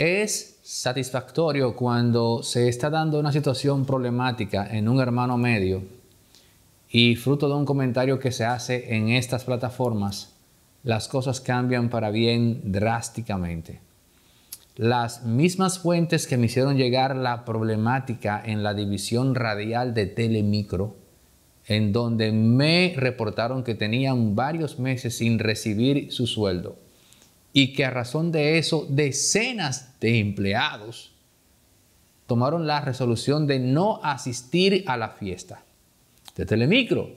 Es satisfactorio cuando se está dando una situación problemática en un hermano medio y fruto de un comentario que se hace en estas plataformas, las cosas cambian para bien drásticamente. Las mismas fuentes que me hicieron llegar la problemática en la división radial de Telemicro, en donde me reportaron que tenían varios meses sin recibir su sueldo y que a razón de eso decenas de empleados tomaron la resolución de no asistir a la fiesta de Telemicro,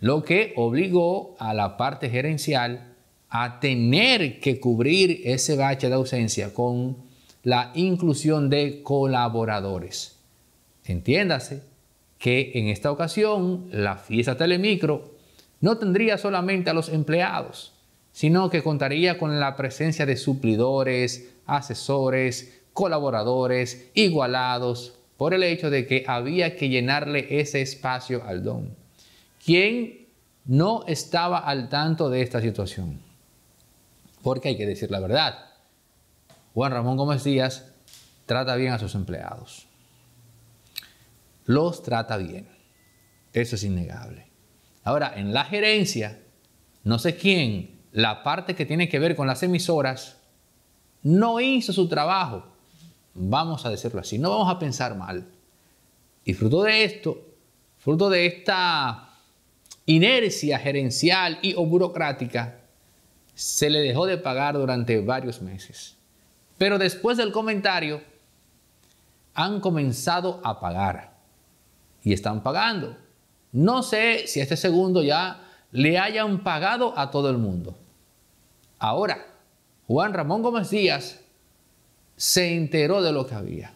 lo que obligó a la parte gerencial a tener que cubrir ese bache de ausencia con la inclusión de colaboradores. Entiéndase que en esta ocasión la fiesta Telemicro no tendría solamente a los empleados, sino que contaría con la presencia de suplidores, asesores, colaboradores, igualados, por el hecho de que había que llenarle ese espacio al don. ¿Quién no estaba al tanto de esta situación? Porque hay que decir la verdad. Juan Ramón Gómez Díaz trata bien a sus empleados. Los trata bien. Eso es innegable. Ahora, en la gerencia, no sé quién la parte que tiene que ver con las emisoras no hizo su trabajo. Vamos a decirlo así, no vamos a pensar mal. Y fruto de esto, fruto de esta inercia gerencial y o burocrática, se le dejó de pagar durante varios meses. Pero después del comentario, han comenzado a pagar y están pagando. No sé si este segundo ya le hayan pagado a todo el mundo. Ahora, Juan Ramón Gómez Díaz se enteró de lo que había.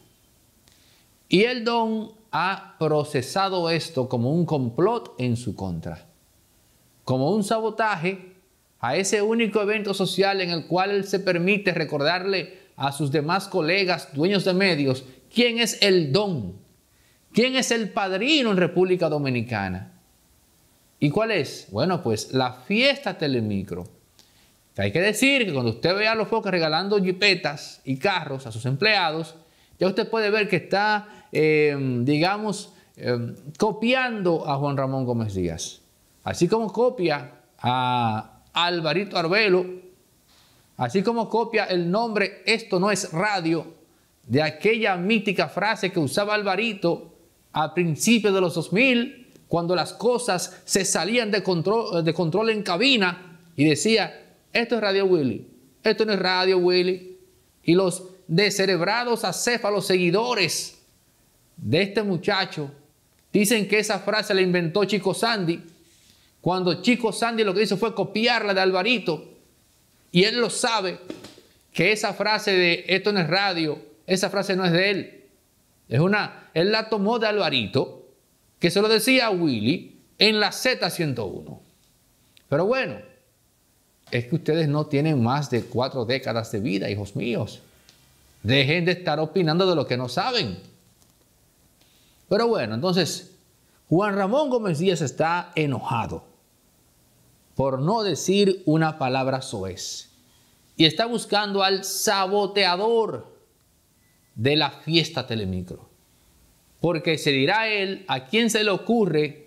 Y el don ha procesado esto como un complot en su contra, como un sabotaje a ese único evento social en el cual él se permite recordarle a sus demás colegas, dueños de medios, quién es el don, quién es el padrino en República Dominicana. ¿Y cuál es? Bueno, pues la fiesta Telemicro hay que decir que cuando usted ve a los Focas regalando jipetas y carros a sus empleados, ya usted puede ver que está, em, digamos, em, copiando a Juan Ramón Gómez Díaz. Así como copia a Alvarito Arbelo, así como copia el nombre Esto no es radio, de aquella mítica frase que usaba Alvarito a principios de los 2000, cuando las cosas se salían de control, de control en cabina y decía, esto es Radio Willy. Esto no es Radio Willy. Y los descerebrados acéfalos seguidores de este muchacho dicen que esa frase la inventó Chico Sandy cuando Chico Sandy lo que hizo fue copiarla de Alvarito. Y él lo sabe que esa frase de esto no es radio, esa frase no es de él. Es una, él la tomó de Alvarito, que se lo decía a Willy en la Z101. Pero bueno, es que ustedes no tienen más de cuatro décadas de vida, hijos míos. Dejen de estar opinando de lo que no saben. Pero bueno, entonces, Juan Ramón Gómez Díaz está enojado por no decir una palabra soez. Y está buscando al saboteador de la fiesta telemicro. Porque se dirá él a quién se le ocurre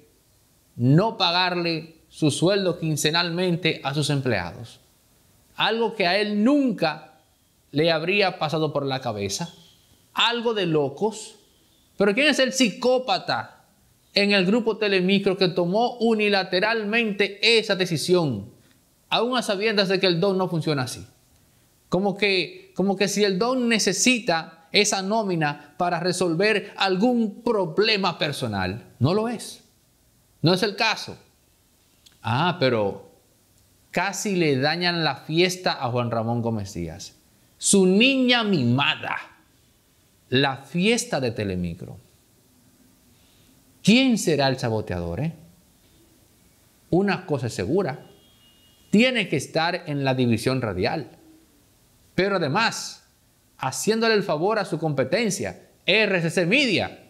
no pagarle su sueldo quincenalmente a sus empleados. Algo que a él nunca le habría pasado por la cabeza. Algo de locos. Pero ¿quién es el psicópata en el grupo Telemicro que tomó unilateralmente esa decisión? Aún a sabiendas de que el don no funciona así. Como que, como que si el don necesita esa nómina para resolver algún problema personal. No lo es. No es el caso. Ah, pero casi le dañan la fiesta a Juan Ramón Gómez Díaz. Su niña mimada. La fiesta de Telemicro. ¿Quién será el saboteador? Eh? Una cosa es segura. Tiene que estar en la división radial. Pero además, haciéndole el favor a su competencia, RCC Media.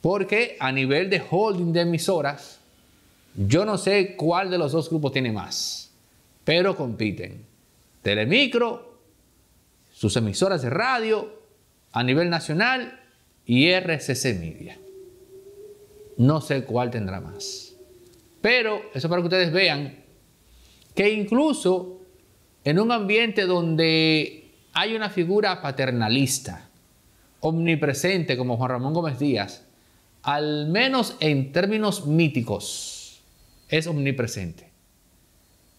Porque a nivel de holding de emisoras, yo no sé cuál de los dos grupos tiene más, pero compiten. Telemicro, sus emisoras de radio a nivel nacional y RCC Media. No sé cuál tendrá más. Pero eso para que ustedes vean que incluso en un ambiente donde hay una figura paternalista, omnipresente como Juan Ramón Gómez Díaz, al menos en términos míticos, es omnipresente.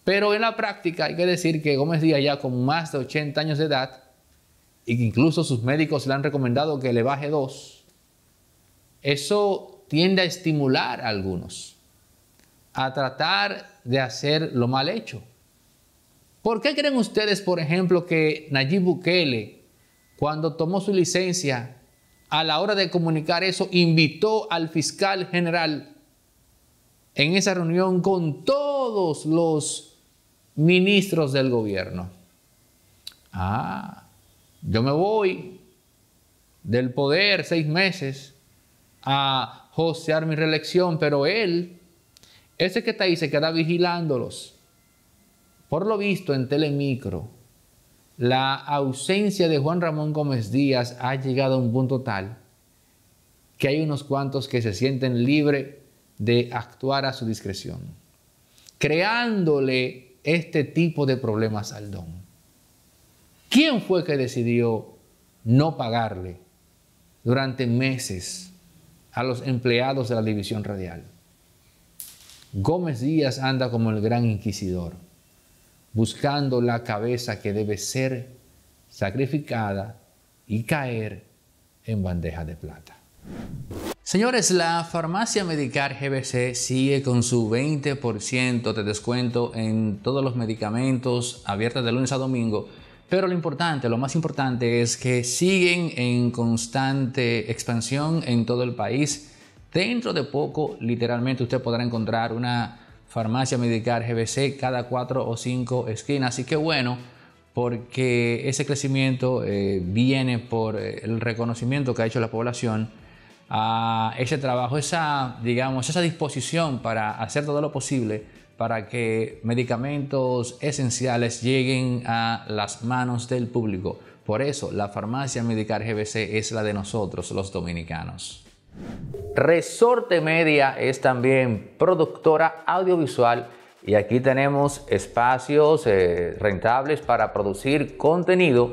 Pero en la práctica hay que decir que Gómez Díaz ya con más de 80 años de edad, y que incluso sus médicos le han recomendado que le baje dos, eso tiende a estimular a algunos a tratar de hacer lo mal hecho. ¿Por qué creen ustedes, por ejemplo, que Nayib Bukele, cuando tomó su licencia, a la hora de comunicar eso, invitó al fiscal general en esa reunión con todos los ministros del gobierno. Ah, yo me voy del poder seis meses a hostear mi reelección, pero él, ese que está ahí, se queda vigilándolos. Por lo visto en Telemicro, la ausencia de Juan Ramón Gómez Díaz ha llegado a un punto tal que hay unos cuantos que se sienten libres de actuar a su discreción, creándole este tipo de problemas al don. ¿Quién fue que decidió no pagarle durante meses a los empleados de la división radial? Gómez Díaz anda como el gran inquisidor, buscando la cabeza que debe ser sacrificada y caer en bandeja de plata. Señores, la farmacia Medicar GBC sigue con su 20% de descuento en todos los medicamentos abiertos de lunes a domingo. Pero lo importante, lo más importante es que siguen en constante expansión en todo el país. Dentro de poco, literalmente, usted podrá encontrar una farmacia Medicar GBC cada cuatro o cinco esquinas. Así que bueno, porque ese crecimiento eh, viene por eh, el reconocimiento que ha hecho la población a ese trabajo, esa, digamos, esa disposición para hacer todo lo posible para que medicamentos esenciales lleguen a las manos del público. Por eso, la farmacia Medicar GBC es la de nosotros, los dominicanos. Resorte Media es también productora audiovisual y aquí tenemos espacios eh, rentables para producir contenido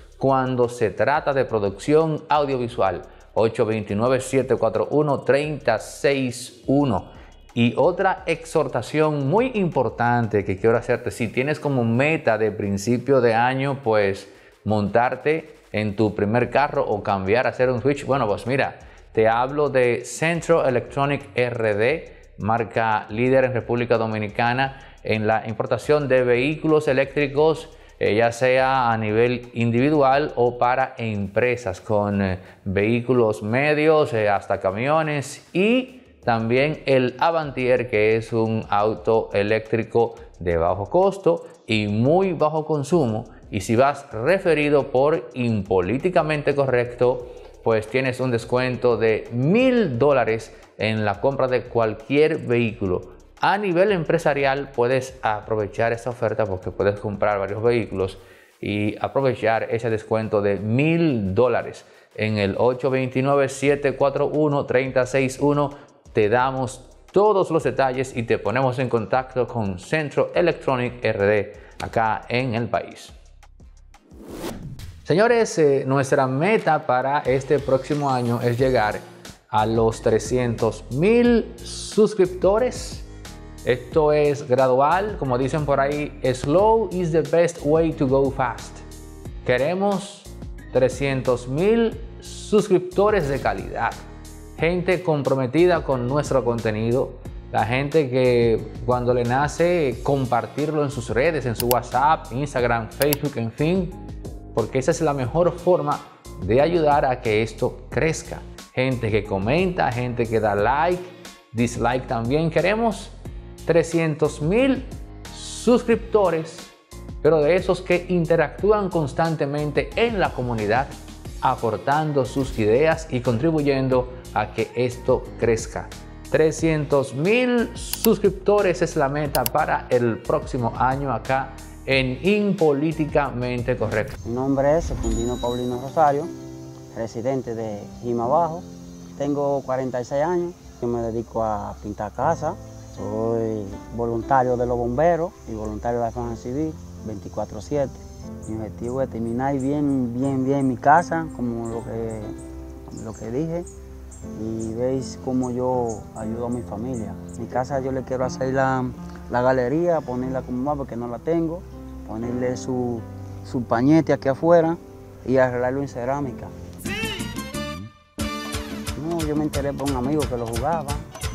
cuando se trata de producción audiovisual. 829-741-3061. Y otra exhortación muy importante que quiero hacerte, si tienes como meta de principio de año, pues montarte en tu primer carro o cambiar, a hacer un switch, bueno, pues mira, te hablo de Centro Electronic RD, marca líder en República Dominicana en la importación de vehículos eléctricos eh, ya sea a nivel individual o para empresas con eh, vehículos medios eh, hasta camiones y también el Avantier que es un auto eléctrico de bajo costo y muy bajo consumo y si vas referido por impolíticamente correcto pues tienes un descuento de mil dólares en la compra de cualquier vehículo a nivel empresarial puedes aprovechar esta oferta porque puedes comprar varios vehículos y aprovechar ese descuento de mil dólares en el 829-741-361. Te damos todos los detalles y te ponemos en contacto con Centro Electronic RD acá en el país. Señores, eh, nuestra meta para este próximo año es llegar a los 300 mil suscriptores esto es gradual, como dicen por ahí, slow is the best way to go fast. Queremos 300 mil suscriptores de calidad, gente comprometida con nuestro contenido, la gente que cuando le nace compartirlo en sus redes, en su WhatsApp, Instagram, Facebook, en fin, porque esa es la mejor forma de ayudar a que esto crezca. Gente que comenta, gente que da like, dislike también. Queremos 300 mil suscriptores, pero de esos que interactúan constantemente en la comunidad, aportando sus ideas y contribuyendo a que esto crezca. 300 mil suscriptores es la meta para el próximo año acá en Impolíticamente Correcto. Mi nombre es Fundino Paulino Rosario, residente de Tengo abajo Tengo 46 años, yo me dedico a pintar casa, soy voluntario de los bomberos y voluntario de la FAMA Civil 24-7. Mi objetivo es terminar bien, bien, bien mi casa, como lo que, lo que dije, y veis cómo yo ayudo a mi familia. Mi casa yo le quiero hacer la, galería, ponerla como más porque no la tengo, ponerle su, pañete aquí afuera y arreglarlo en cerámica. yo me enteré por un amigo que lo jugaba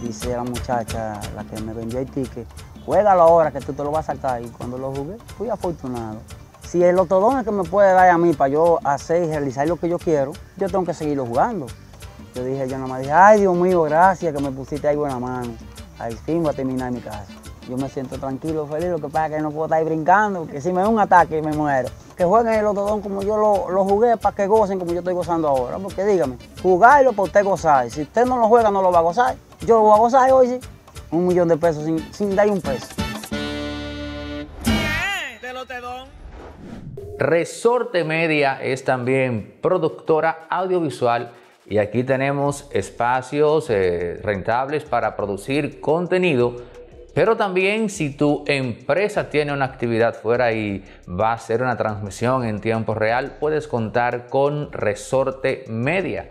dice la muchacha, la que me vendió el ticket, la ahora que tú te lo vas a sacar. Y cuando lo jugué, fui afortunado. Si el otodón es que me puede dar a mí para yo hacer y realizar lo que yo quiero, yo tengo que seguirlo jugando. Yo dije, yo nomás dije, ay Dios mío, gracias que me pusiste ahí buena mano. Al fin voy a terminar mi casa. Yo me siento tranquilo, feliz, lo que pasa es que no puedo estar ahí brincando, que si me da un ataque me muero. Que jueguen el otodón como yo lo, lo jugué para que gocen como yo estoy gozando ahora. Porque dígame, jugarlo para usted gozar. Si usted no lo juega, no lo va a gozar. Yo voy a gozar hoy, Un millón de pesos sin, dar un peso. Eh, Resorte Media es también productora audiovisual y aquí tenemos espacios eh, rentables para producir contenido, pero también si tu empresa tiene una actividad fuera y va a hacer una transmisión en tiempo real, puedes contar con Resorte Media.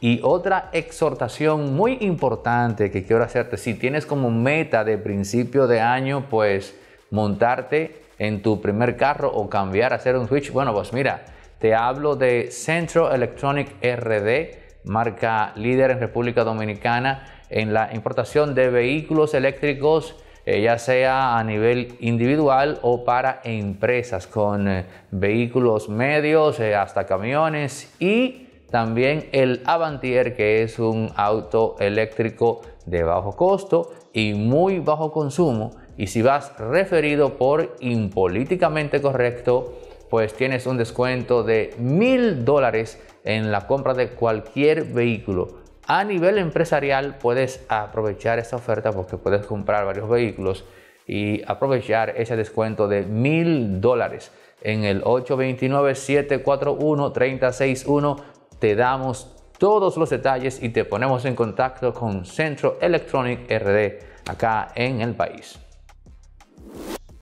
y otra exhortación muy importante que quiero hacerte, si tienes como meta de principio de año, pues montarte en tu primer carro o cambiar, a hacer un switch, bueno, pues mira, te hablo de Centro Electronic RD, marca líder en República Dominicana en la importación de vehículos eléctricos, eh, ya sea a nivel individual o para empresas, con eh, vehículos medios eh, hasta camiones y también el Avantier, que es un auto eléctrico de bajo costo y muy bajo consumo. Y si vas referido por impolíticamente correcto, pues tienes un descuento de mil dólares en la compra de cualquier vehículo. A nivel empresarial puedes aprovechar esta oferta porque puedes comprar varios vehículos y aprovechar ese descuento de mil dólares en el 829-741-361 te damos todos los detalles y te ponemos en contacto con Centro Electronic RD acá en el país.